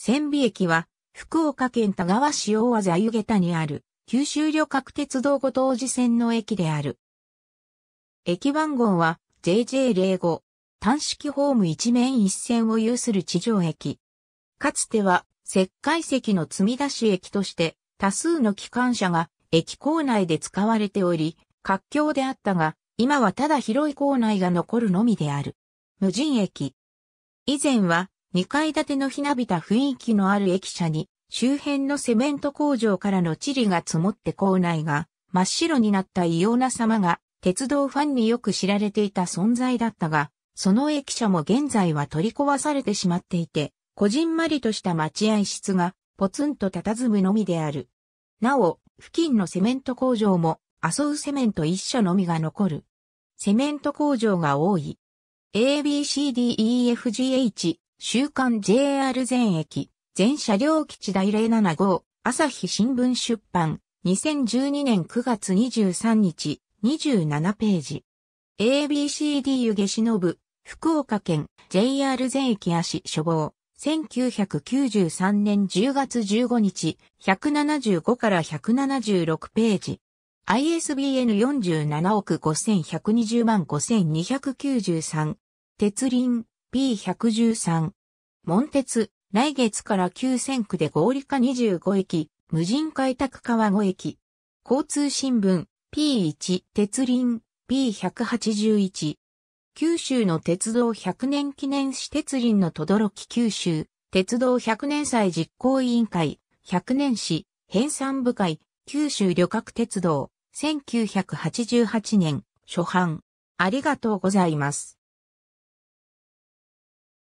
千尾駅は、福岡県田川市大和座湯田にある、九州旅客鉄道ご当時線の駅である。駅番号は JJ05、単式ホーム一面一線を有する地上駅。かつては、石灰石の積み出し駅として、多数の機関車が駅構内で使われており、活況であったが、今はただ広い構内が残るのみである。無人駅。以前は、2階建てのひなびた雰囲気のある駅舎に、周辺のセメント工場からの地理が積もって校内が真っ白になった異様な様が、鉄道ファンによく知られていた存在だったが、その駅舎も現在は取り壊されてしまっていて、こじんまりとした待合室がポツンと佇むのみである。なお、付近のセメント工場も、麻生セメント一社のみが残る。セメント工場が多い。ABCDEFGH 週刊 JR 全駅、全車両基地第0 7号、朝日新聞出版、2012年9月23日、27ページ。ABCD 湯下忍、福岡県 JR 全駅足処方。1993年10月15日、175から176ページ。ISBN 47億5120万5293。鉄輪、P113。門鉄、来月から旧線区で合理化25駅、無人開拓川5駅。交通新聞、P1、鉄輪、P181。九州の鉄道100年記念市鉄輪の轟九州、鉄道100年祭実行委員会、100年史、編纂部会、九州旅客鉄道、1988年、初版。ありがとうございます。